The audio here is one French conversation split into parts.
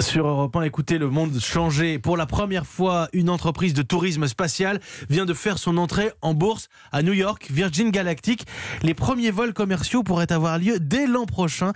Sur Europe 1, écoutez le monde changer. Pour la première fois, une entreprise de tourisme spatial vient de faire son entrée en bourse à New York, Virgin Galactic. Les premiers vols commerciaux pourraient avoir lieu dès l'an prochain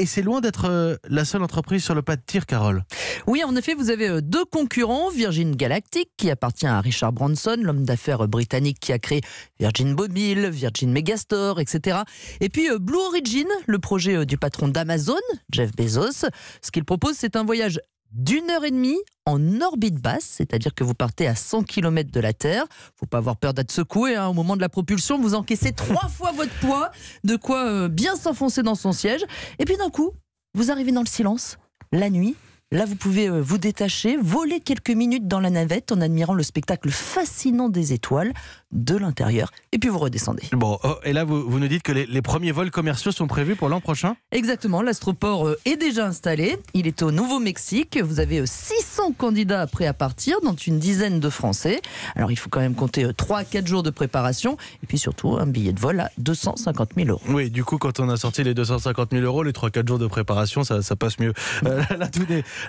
et c'est loin d'être euh, la seule entreprise sur le pas de tir, Carole. Oui, en effet, vous avez euh, deux concurrents. Virgin Galactic, qui appartient à Richard Branson, l'homme d'affaires euh, britannique qui a créé Virgin Mobile, Virgin Megastore, etc. Et puis Blue Origin, le projet du patron d'Amazon, Jeff Bezos. Ce qu'il propose, c'est un voyage d'une heure et demie en orbite basse, c'est-à-dire que vous partez à 100 km de la Terre. Faut pas avoir peur d'être secoué. Hein, au moment de la propulsion, vous encaissez trois fois votre poids, de quoi euh, bien s'enfoncer dans son siège. Et puis d'un coup, vous arrivez dans le silence, la nuit, Là, vous pouvez euh, vous détacher, voler quelques minutes dans la navette en admirant le spectacle fascinant des étoiles de l'intérieur, et puis vous redescendez. Bon, oh, et là, vous, nous dites que les, premiers vols commerciaux sont prévus pour l'an prochain Exactement, l'astroport euh, est déjà installé, il est au Nouveau-Mexique, vous avez 600 euh, candidats prêts à partir, dont une dizaine de Français. Alors, il faut quand même compter 3 4 jours de préparation, et puis surtout un billet de vol à 250 000 euros. Oui, du coup, quand on a sorti les 250 000 euros, les 3-4 jours de préparation, ça, passe mieux. La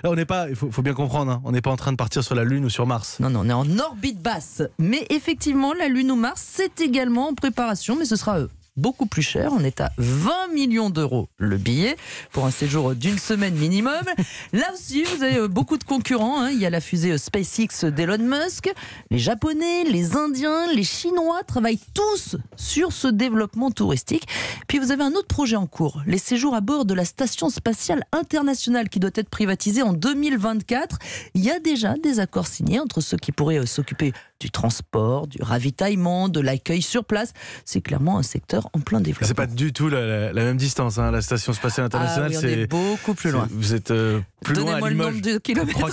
Là, on n'est pas, il faut, bien comprendre, hein. on n'est pas en train de partir sur la Lune ou sur Mars. Non, non, on est en orbite basse. Mais effectivement, la Lune ou Mars, c'est également en préparation, mais ce sera eux beaucoup plus cher. On est à 20 millions d'euros le billet pour un séjour d'une semaine minimum. Là aussi, vous avez euh, beaucoup de concurrents. Hein. Il y a la fusée euh, SpaceX d'Elon Musk. Les Japonais, les Indiens, les Chinois travaillent tous sur ce développement touristique. Puis vous avez un autre projet en cours, les séjours à bord de la Station spatiale internationale qui doit être privatisée en 2024. Il y a déjà des accords signés entre ceux qui pourraient euh, s'occuper du transport, du ravitaillement, de l'accueil sur place. C'est clairement un secteur en plein développement. C'est pas du tout la, même distance. Hein. La station spatiale ah internationale, c'est beaucoup plus loin. Vous êtes euh, plus loin à Limoges.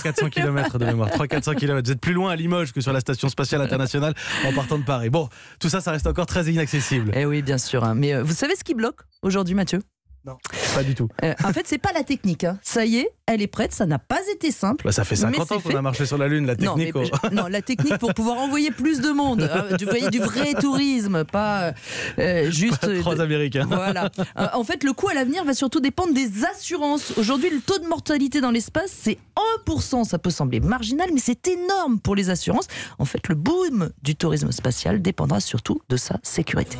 400 km de mémoire. 400 km. Vous êtes plus loin à Limoges que sur la station spatiale euh, internationale en partant de Paris. Bon, tout ça, ça reste encore très inaccessible. Eh oui, bien sûr. Hein. Mais euh, vous savez ce qui bloque aujourd'hui, Mathieu non, pas du tout. Euh, en fait, c'est pas la technique. Hein. Ça y est, elle est prête. Ça n'a pas été simple. Bah, ça fait 50 ans qu'on a marché sur la Lune, la technique. Oh. Non, la technique pour pouvoir envoyer plus de monde. Hein, du, vrai tourisme, pas euh, euh, juste. Pas Américains. Voilà. en fait, le coût à l'avenir va surtout dépendre des assurances. Aujourd'hui, le taux de mortalité dans l'espace, c'est 1%. Ça peut sembler marginal, mais c'est énorme pour les assurances. En fait, le boom du tourisme spatial dépendra surtout de sa sécurité.